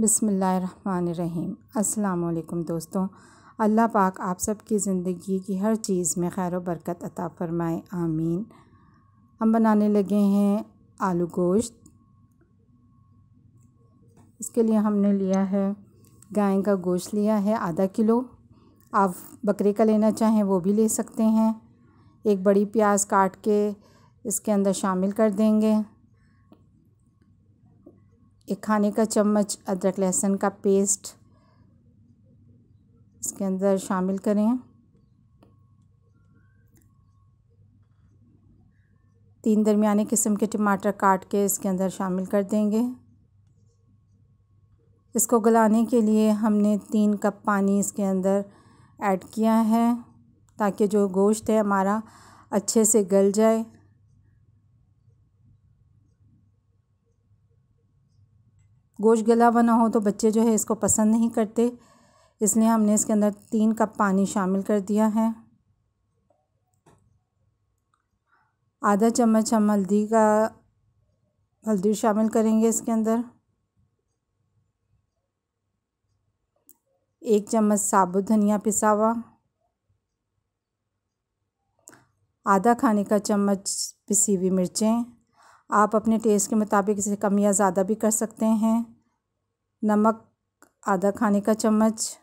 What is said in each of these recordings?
बिसमीम् अल्लाम दोस्तों अल्लाह पाक आप सब की ज़िंदगी की हर चीज़ में खैर बरकत अता फ़रमाए आमीन हम बनाने लगे हैं आलू गोश्त इसके लिए हमने लिया है गाय का गोश्त लिया है आधा किलो आप बकरे का लेना चाहें वो भी ले सकते हैं एक बड़ी प्याज काट के इसके अंदर शामिल कर देंगे एक खाने का चम्मच अदरक लहसुन का पेस्ट इसके अंदर शामिल करें तीन दरमियाने किस्म के टमाटर काट के इसके अंदर शामिल कर देंगे इसको गलाने के लिए हमने तीन कप पानी इसके अंदर ऐड किया है ताकि जो गोश्त है हमारा अच्छे से गल जाए गोश्त गला बना हो तो बच्चे जो है इसको पसंद नहीं करते इसलिए हमने इसके अंदर तीन कप पानी शामिल कर दिया है आधा चम्मच हम हल्दी का हल्दी शामिल करेंगे इसके अंदर एक चम्मच साबुत धनिया पिसा हुआ आधा खाने का चम्मच पिसी हुई मिर्चें आप अपने टेस्ट के मुताबिक इसे कम या ज़्यादा भी कर सकते हैं नमक आधा खाने का चम्मच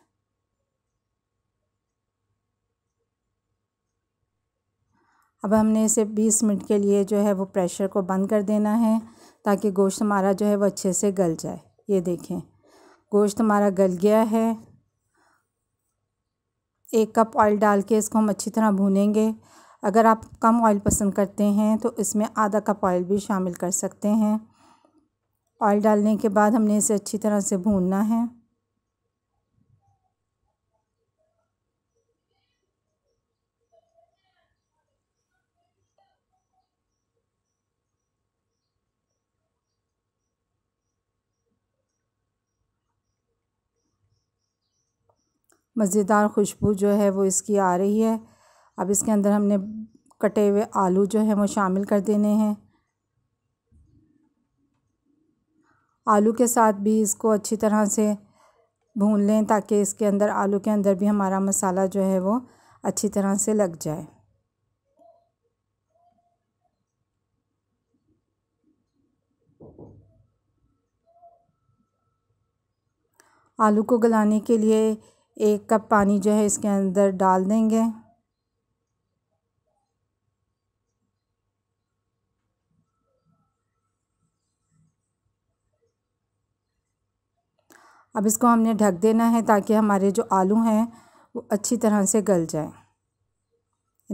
अब हमने इसे 20 मिनट के लिए जो है वो प्रेशर को बंद कर देना है ताकि गोश्त हमारा जो है वो अच्छे से गल जाए ये देखें गोश्त हमारा गल गया है एक कप ऑयल डाल के इसको हम अच्छी तरह भूनेंगे अगर आप कम ऑयल पसंद करते हैं तो इसमें आधा कप ऑयल भी शामिल कर सकते हैं ऑयल डालने के बाद हमने इसे अच्छी तरह से भूनना है मज़ेदार खुशबू जो है वो इसकी आ रही है अब इसके अंदर हमने कटे हुए आलू जो है वो शामिल कर देने हैं आलू के साथ भी इसको अच्छी तरह से भून लें ताकि इसके अंदर आलू के अंदर भी हमारा मसाला जो है वो अच्छी तरह से लग जाए आलू को गलाने के लिए एक कप पानी जो है इसके अंदर डाल देंगे अब इसको हमने ढक देना है ताकि हमारे जो आलू हैं वो अच्छी तरह से गल जाए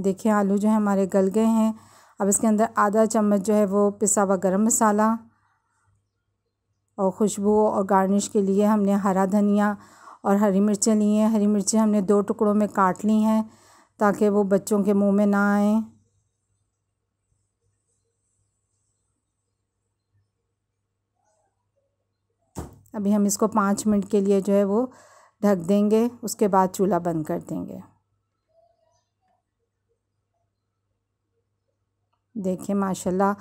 देखिए आलू जो है हमारे गल गए हैं अब इसके अंदर आधा चम्मच जो है वो पिसा हुआ गर्म मसाला और खुशबू और गार्निश के लिए हमने हरा धनिया और हरी मिर्चें ली हैं हरी मिर्चें हमने दो टुकड़ों में काट ली हैं ताकि वो बच्चों के मुंह में ना आएँ अभी हम इसको पाँच मिनट के लिए जो है वो ढक देंगे उसके बाद चूल्हा बंद कर देंगे देखिए माशाल्लाह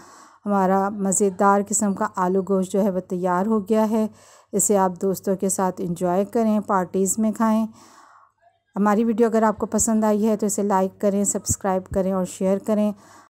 हमारा मज़ेदार किस्म का आलू गोश्त जो है वो तैयार हो गया है इसे आप दोस्तों के साथ इंजॉय करें पार्टीज़ में खाएं हमारी वीडियो अगर आपको पसंद आई है तो इसे लाइक करें सब्सक्राइब करें और शेयर करें